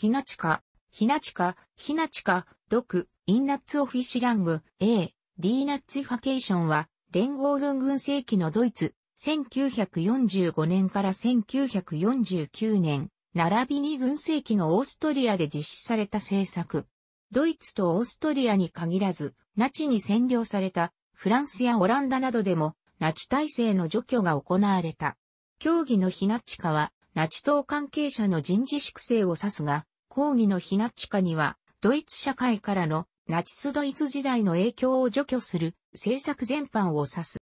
ひなちか、ひなちか、ひなちか、毒、インナッツオフィシラング、A、D ナッツファケーションは、連合軍軍政期のドイツ、1945年から1949年、並びに軍政期のオーストリアで実施された政策。ドイツとオーストリアに限らず、ナチに占領されたフランスやオランダなどでも、ナチ体制の除去が行われた。協議のヒナチカは、ナチ党関係者の人事粛清を指すが、抗議の非ナチ化には、ドイツ社会からのナチスドイツ時代の影響を除去する政策全般を指す。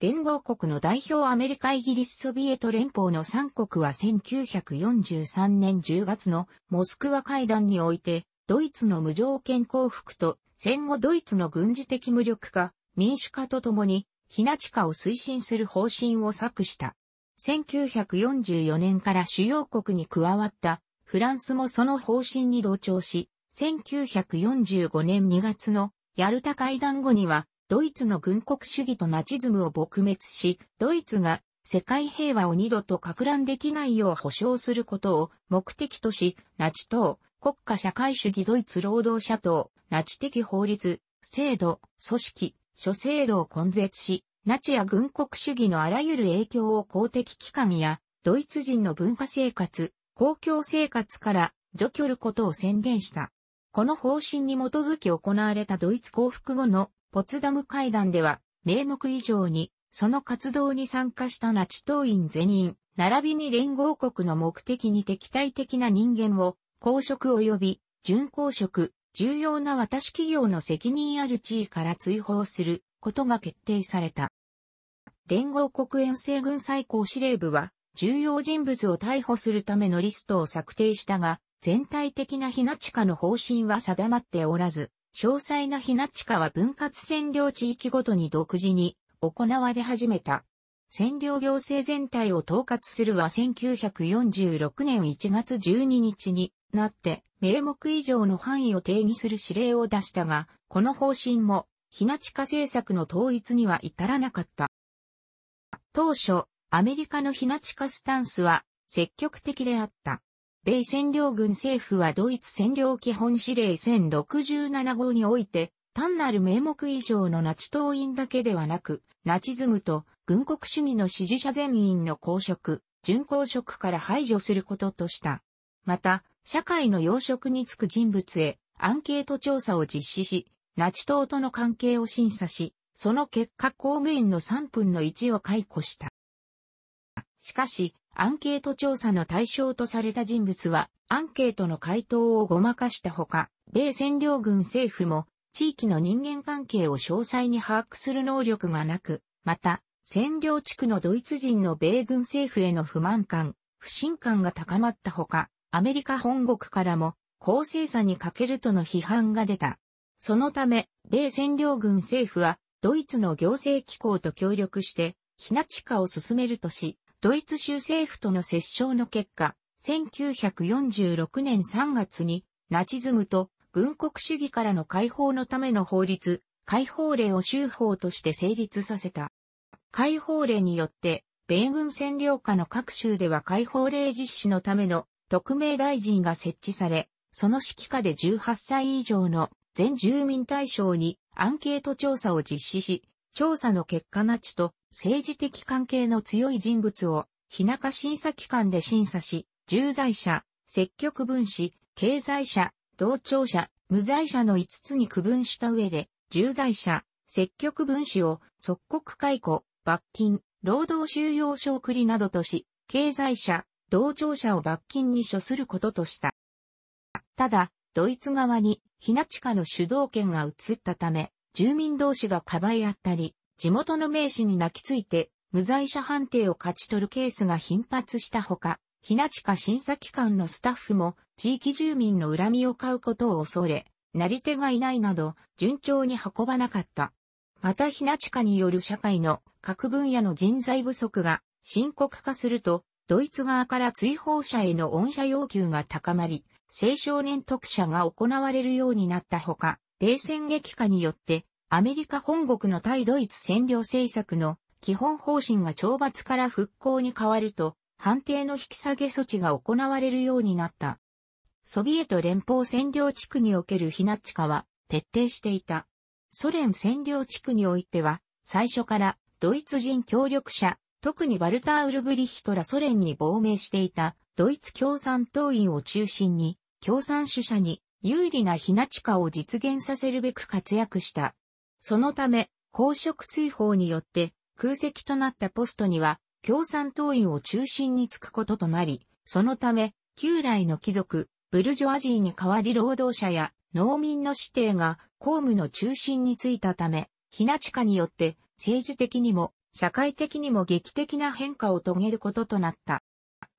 連合国の代表アメリカイギリスソビエト連邦の3国は1943年10月のモスクワ会談において、ドイツの無条件降伏と戦後ドイツの軍事的無力化、民主化とともに、ひナチ化を推進する方針を策した。1944年から主要国に加わったフランスもその方針に同調し、1945年2月のヤルタ会談後には、ドイツの軍国主義とナチズムを撲滅し、ドイツが世界平和を二度と拡乱できないよう保障することを目的とし、ナチ党、国家社会主義ドイツ労働者党、ナチ的法律、制度、組織、諸制度を根絶し、ナチや軍国主義のあらゆる影響を公的機関や、ドイツ人の文化生活、公共生活から除去ることを宣言した。この方針に基づき行われたドイツ降伏後のポツダム会談では、名目以上に、その活動に参加したナチ党員全員、並びに連合国の目的に敵対的な人間を、公職及び、準公職、重要な私企業の責任ある地位から追放することが決定された。連合国遠征軍最高司令部は、重要人物を逮捕するためのリストを策定したが、全体的なひな地下の方針は定まっておらず、詳細なひな地下は分割占領地域ごとに独自に行われ始めた。占領行政全体を統括するは1946年1月12日になって名目以上の範囲を定義する指令を出したが、この方針も、ひな地下政策の統一には至らなかった。当初、アメリカの非ナチ化スタンスは積極的であった。米占領軍政府はドイツ占領基本指令1067号において、単なる名目以上のナチ党員だけではなく、ナチズムと軍国主義の支持者全員の公職、準公職から排除することとした。また、社会の要職に就く人物へアンケート調査を実施し、ナチ党との関係を審査し、その結果公務員の3分の1を解雇した。しかし、アンケート調査の対象とされた人物は、アンケートの回答をごまかしたほか、米占領軍政府も、地域の人間関係を詳細に把握する能力がなく、また、占領地区のドイツ人の米軍政府への不満感、不信感が高まったほか、アメリカ本国からも、公正さに欠けるとの批判が出た。そのため、米占領軍政府は、ドイツの行政機構と協力して、ひな地下を進めるとし、ドイツ州政府との折衝の結果、1946年3月にナチズムと軍国主義からの解放のための法律、解放令を州法として成立させた。解放令によって、米軍占領下の各州では解放令実施のための特命大臣が設置され、その指揮下で18歳以上の全住民対象にアンケート調査を実施し、調査の結果ナチと政治的関係の強い人物を、日中審査機関で審査し、重罪者、積極分子、経済者、同調者、無罪者の5つに区分した上で、重罪者、積極分子を即刻解雇、罰金、労働収容所送りなどとし、経済者、同調者を罰金に処することとした。ただ、ドイツ側に、ひなちかの主導権が移ったため、住民同士がかばい合ったり、地元の名士に泣きついて、無罪者判定を勝ち取るケースが頻発したほか、ひなちか審査機関のスタッフも、地域住民の恨みを買うことを恐れ、なり手がいないなど、順調に運ばなかった。またひなちかによる社会の各分野の人材不足が深刻化すると、ドイツ側から追放者への恩赦要求が高まり、青少年特赦が行われるようになったほか、冷戦激化によってアメリカ本国の対ドイツ占領政策の基本方針が懲罰から復興に変わると、判定の引き下げ措置が行われるようになった。ソビエト連邦占領地区における非ナ地化は徹底していた。ソ連占領地区においては、最初からドイツ人協力者、特にバルター・ウルブリヒトらソ連に亡命していたドイツ共産党員を中心に、共産主者に有利な非ナ地化を実現させるべく活躍したそのため、公職追放によって空席となったポストには共産党員を中心につくこととなり、そのため、旧来の貴族、ブルジョアジーに代わり労働者や農民の指定が公務の中心についたため、ひな地下によって政治的にも社会的にも劇的な変化を遂げることとなった。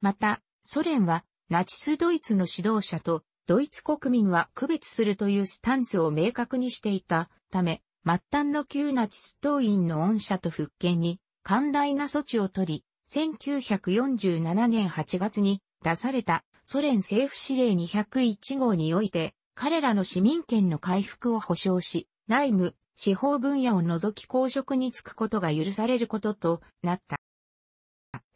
また、ソ連はナチスドイツの指導者とドイツ国民は区別するというスタンスを明確にしていたため、末端の旧ナチス党員の恩赦と復権に、寛大な措置を取り、1947年8月に出されたソ連政府指令201号において、彼らの市民権の回復を保障し、内務、司法分野を除き公職に就くことが許されることとなった。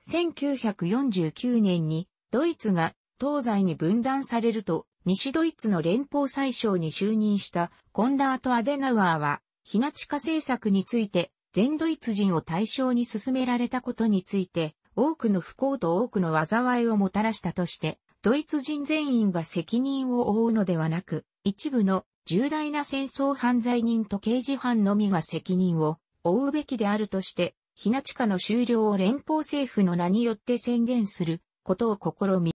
1949年にドイツが東西に分断されると、西ドイツの連邦最小に就任したコンラート・アデナウアーは、ひなちか政策について、全ドイツ人を対象に進められたことについて、多くの不幸と多くの災いをもたらしたとして、ドイツ人全員が責任を負うのではなく、一部の重大な戦争犯罪人と刑事犯のみが責任を負うべきであるとして、ひなちかの終了を連邦政府の名によって宣言することを試み、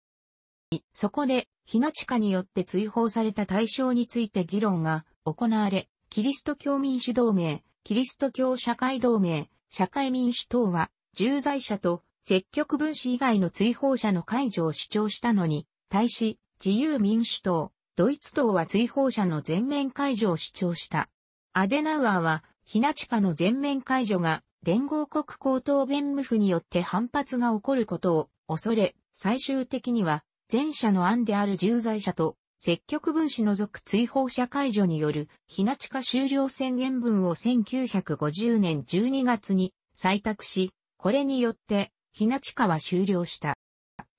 そこで、ひなちかによって追放された対象について議論が行われ、キリスト教民主同盟、キリスト教社会同盟、社会民主党は、重罪者と積極分子以外の追放者の解除を主張したのに、対し、自由民主党、ドイツ党は追放者の全面解除を主張した。アデナウアーは、ヒナチカの全面解除が、連合国高等弁務府によって反発が起こることを恐れ、最終的には、前者の案である重罪者と積極分子除く追放者解除による、ひな地下終了宣言文を1950年12月に採択し、これによって、ひな地下は終了した。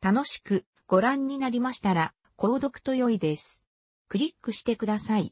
楽しくご覧になりましたら、購読と良いです。クリックしてください。